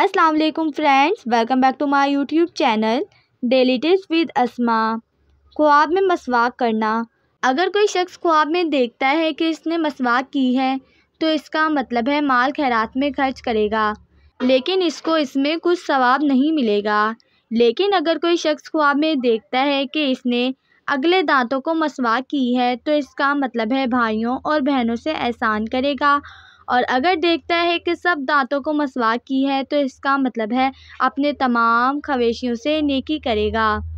अस्सलाम वालेकुम friends welcome back to my YouTube channel daily tips with Asma ख्वाब में मसवाक करना अगर कोई शख्स ख्वाब में देखता है कि इसने मसवाक की है तो इसका मतलब है माल खैरात में खर्च करेगा लेकिन इसको इसमें कुछ सवाब नहीं मिलेगा लेकिन अगर कोई शख्स ख्वाब में देखता है कि इसने अगले दांतों को मसवाक की है तो इसका मतलब है भाइयों और बहनों से एहसान करेगा और अगर देखता है कि सब दांतों को मसवाक की है तो इसका मतलब है अपने तमाम खवेशियों से नेकी करेगा